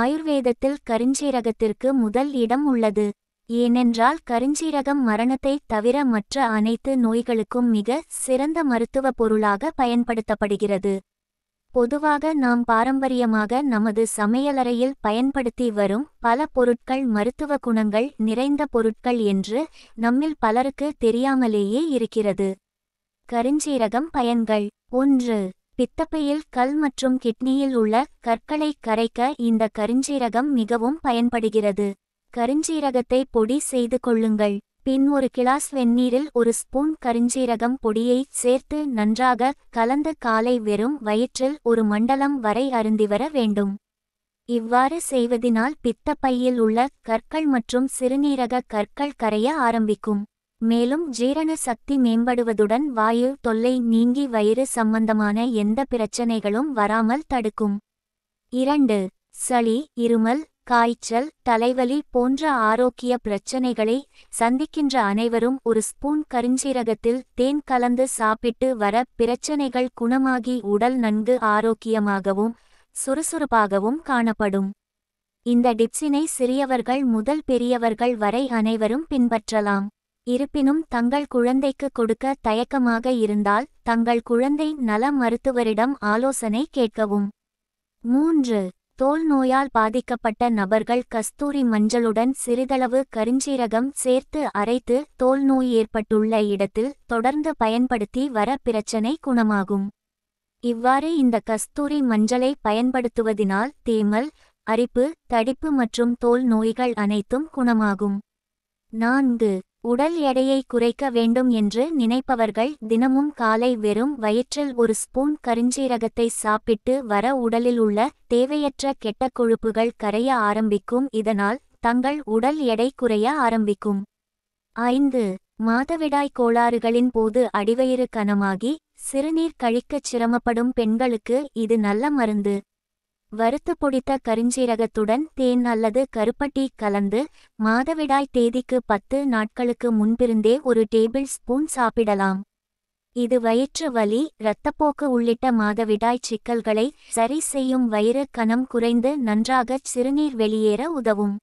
ஆயுர்வேதத்தில் கருஞ்சீரகத்திற்கு முதல் இடம் உள்ளது ஏனென்றால் கருஞ்சீரகம் மரணத்தைத் தவிர மற்ற அனைத்து நோய்களுக்கும் மிக சிறந்த மருத்துவ பொருளாக பயன்படுத்தப்படுகிறது பொதுவாக நாம் பாரம்பரியமாக நமது சமையலறையில் பயன்படுத்தி வரும் பல பொருட்கள் மருத்துவ குணங்கள் நிறைந்த பொருட்கள் என்று நம்மில் பலருக்கு தெரியாமலேயே இருக்கிறது கருஞ்சீரகம் பயன்கள் ஒன்று பித்தப்பையில் கல் மற்றும் கிட்னியில் உள்ள கற்களை கரைக்க இந்த கருஞ்சீரகம் மிகவும் பயன்படுகிறது கருஞ்சீரகத்தை பொடி செய்து கொள்ளுங்கள் பின் ஒரு கிளாஸ் வெந்நீரில் ஒரு ஸ்பூன் கருஞ்சீரகம் பொடியை சேர்த்து நன்றாக கலந்து காலை வெறும் வயிற்றில் ஒரு மண்டலம் வரை அருந்திவர வேண்டும் இவ்வாறு செய்வதினால் பித்தப்பையில் உள்ள கற்கள் மற்றும் சிறுநீரக கற்கள் கரைய ஆரம்பிக்கும் மேலும் ஜீரண சக்தி மேம்படுவதுடன் வாயு தொல்லை நீங்கி வயிறு சம்பந்தமான எந்த பிரச்சனைகளும் வராமல் தடுக்கும் இரண்டு சளி இருமல் காய்ச்சல் தலைவலி போன்ற ஆரோக்கிய பிரச்சனைகளை சந்திக்கின்ற அனைவரும் ஒரு ஸ்பூன் கருஞ்சீரகத்தில் தேன் கலந்து சாப்பிட்டு வர பிரச்சனைகள் குணமாகி உடல் நன்கு ஆரோக்கியமாகவும் சுறுசுறுப்பாகவும் காணப்படும் இந்த டிப்ஸினை சிறியவர்கள் முதல் பெரியவர்கள் வரை அனைவரும் பின்பற்றலாம் இருப்பினும் தங்கள் குழந்தைக்கு கொடுக்க தயக்கமாக இருந்தால் தங்கள் குழந்தை நல மருத்துவரிடம் ஆலோசனை கேட்கவும் மூன்று தோல் நோயால் பாதிக்கப்பட்ட நபர்கள் கஸ்தூரி மஞ்சளுடன் சிறிதளவு கருஞ்சீரகம் சேர்த்து அரைத்து தோல் நோய் ஏற்பட்டுள்ள இடத்தில் தொடர்ந்து பயன்படுத்தி வர பிரச்சனை குணமாகும் இவ்வாறு இந்த கஸ்தூரி மஞ்சளை பயன்படுத்துவதினால் தேமல் அரிப்பு தடிப்பு மற்றும் தோல் நோய்கள் அனைத்தும் குணமாகும் நான்கு உடல் எடையை குறைக்க வேண்டும் என்று நினைப்பவர்கள் தினமும் காலை வெறும் வயிற்றில் ஒரு ஸ்பூன் கரிஞ்சீரகத்தை சாப்பிட்டு வர உடலில் உள்ள தேவையற்ற கெட்ட கொழுப்புகள் கரைய ஆரம்பிக்கும் இதனால் தங்கள் உடல் எடை குறைய ஆரம்பிக்கும் ஐந்து மாதவிடாய் கோளாறுகளின் போது அடிவயிறு கனமாகி சிறுநீர் கழிக்கச் சிரமப்படும் பெண்களுக்கு இது நல்ல மருந்து வறுத்து பொடித்த கரிஞ்சீரகத்துடன் தேன் அல்லது கருப்பட்டி கலந்து மாதவிடாய் தேதிக்கு பத்து நாட்களுக்கு முன்பிருந்தே ஒரு டேபிள் ஸ்பூன் சாப்பிடலாம் இது வயிற்று வலி இரத்தப்போக்கு உள்ளிட்ட மாதவிடாய் சிக்கல்களை சரி செய்யும் வயிறு கனம் குறைந்து நன்றாக சிறுநீர் வெளியேற உதவும்